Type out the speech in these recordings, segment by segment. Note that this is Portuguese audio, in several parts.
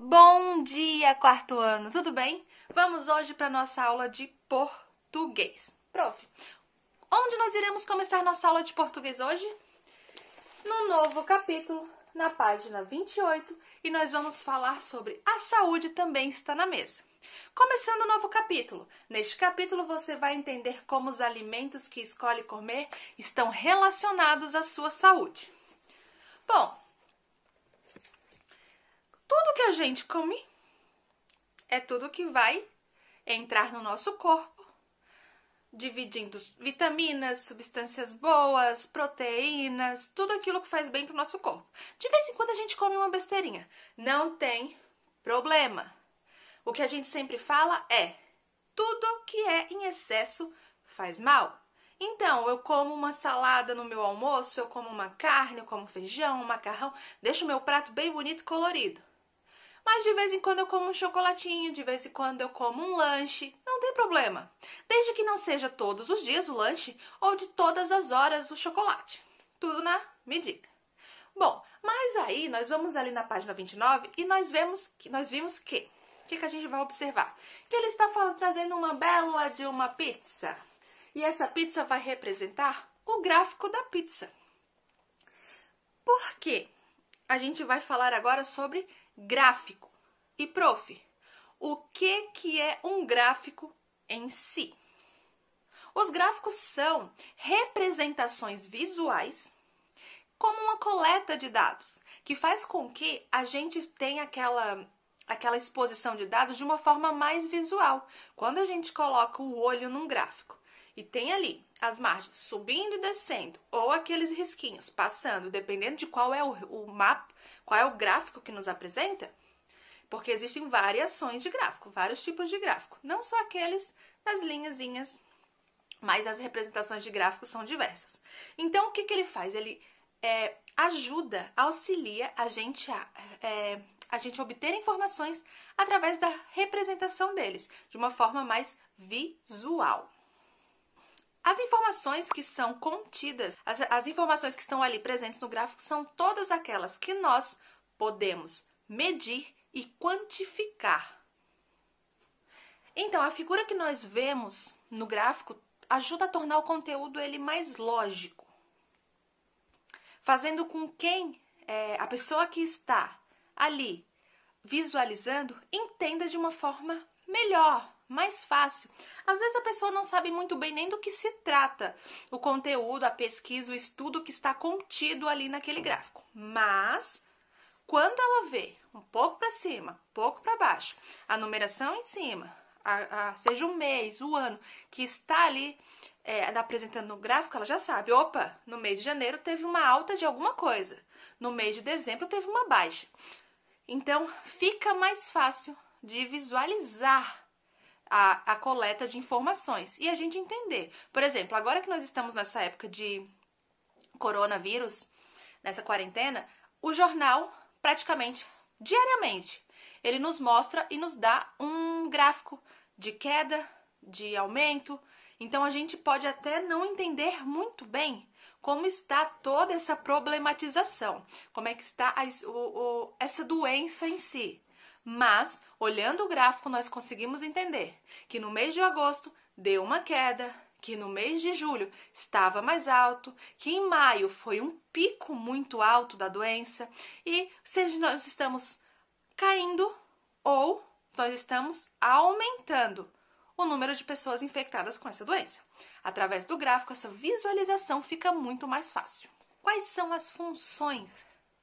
Bom dia, quarto ano, tudo bem? Vamos hoje para nossa aula de português. Prof, onde nós iremos começar nossa aula de português hoje? No novo capítulo, na página 28, e nós vamos falar sobre a saúde também está na mesa. Começando o novo capítulo. Neste capítulo você vai entender como os alimentos que escolhe comer estão relacionados à sua saúde. Bom, gente come é tudo que vai entrar no nosso corpo, dividindo vitaminas, substâncias boas, proteínas, tudo aquilo que faz bem para o nosso corpo. De vez em quando a gente come uma besteirinha, não tem problema. O que a gente sempre fala é: tudo que é em excesso faz mal. Então, eu como uma salada no meu almoço, eu como uma carne, eu como feijão, um macarrão, deixo meu prato bem bonito e colorido. Mas de vez em quando eu como um chocolatinho, de vez em quando eu como um lanche, não tem problema. Desde que não seja todos os dias o lanche ou de todas as horas o chocolate. Tudo na medida. Bom, mas aí nós vamos ali na página 29 e nós vemos que nós vimos que o que, que a gente vai observar? Que ele está trazendo uma bela de uma pizza. E essa pizza vai representar o gráfico da pizza. Por quê? A gente vai falar agora sobre gráfico. E prof, o que que é um gráfico em si? Os gráficos são representações visuais como uma coleta de dados, que faz com que a gente tenha aquela aquela exposição de dados de uma forma mais visual, quando a gente coloca o olho num gráfico. E tem ali as margens subindo e descendo, ou aqueles risquinhos passando, dependendo de qual é o, o mapa, qual é o gráfico que nos apresenta, porque existem variações de gráfico, vários tipos de gráfico, não só aqueles das linhazinhas, mas as representações de gráfico são diversas. Então, o que, que ele faz? Ele é, ajuda, auxilia a gente a, é, a gente obter informações através da representação deles, de uma forma mais visual. As informações que são contidas, as, as informações que estão ali presentes no gráfico, são todas aquelas que nós podemos medir e quantificar. Então, a figura que nós vemos no gráfico ajuda a tornar o conteúdo ele mais lógico, fazendo com quem é, a pessoa que está ali visualizando entenda de uma forma melhor, mais fácil. Às vezes a pessoa não sabe muito bem nem do que se trata o conteúdo, a pesquisa, o estudo que está contido ali naquele gráfico. Mas quando ela vê um pouco para cima, um pouco para baixo, a numeração em cima, a, a, seja o mês, o ano que está ali é, apresentando no gráfico, ela já sabe: opa, no mês de janeiro teve uma alta de alguma coisa, no mês de dezembro teve uma baixa. Então, fica mais fácil de visualizar a, a coleta de informações e a gente entender. Por exemplo, agora que nós estamos nessa época de coronavírus, nessa quarentena, o jornal praticamente diariamente ele nos mostra e nos dá um gráfico de queda, de aumento. Então a gente pode até não entender muito bem como está toda essa problematização, como é que está a, o, o, essa doença em si. Mas, olhando o gráfico, nós conseguimos entender que no mês de agosto deu uma queda, que no mês de julho estava mais alto, que em maio foi um pico muito alto da doença e se nós estamos caindo ou nós estamos aumentando o número de pessoas infectadas com essa doença. Através do gráfico, essa visualização fica muito mais fácil. Quais são as funções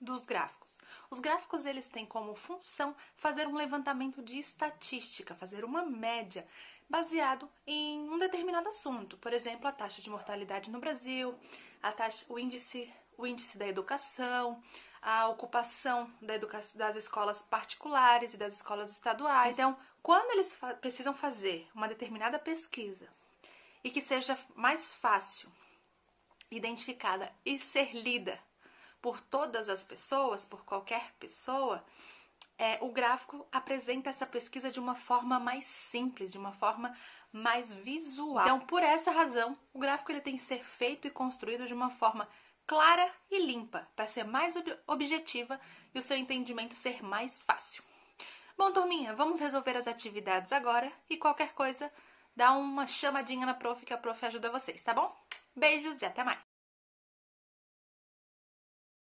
dos gráficos? Os gráficos eles têm como função fazer um levantamento de estatística, fazer uma média baseado em um determinado assunto, por exemplo, a taxa de mortalidade no Brasil, taxa, o índice o índice da educação, a ocupação da das escolas particulares e das escolas estaduais. Então, quando eles fa precisam fazer uma determinada pesquisa e que seja mais fácil identificada e ser lida por todas as pessoas, por qualquer pessoa, é, o gráfico apresenta essa pesquisa de uma forma mais simples, de uma forma mais visual. Então, por essa razão, o gráfico ele tem que ser feito e construído de uma forma clara e limpa, para ser mais ob objetiva e o seu entendimento ser mais fácil. Bom, turminha, vamos resolver as atividades agora e qualquer coisa, dá uma chamadinha na prof que a prof ajuda vocês, tá bom? Beijos e até mais!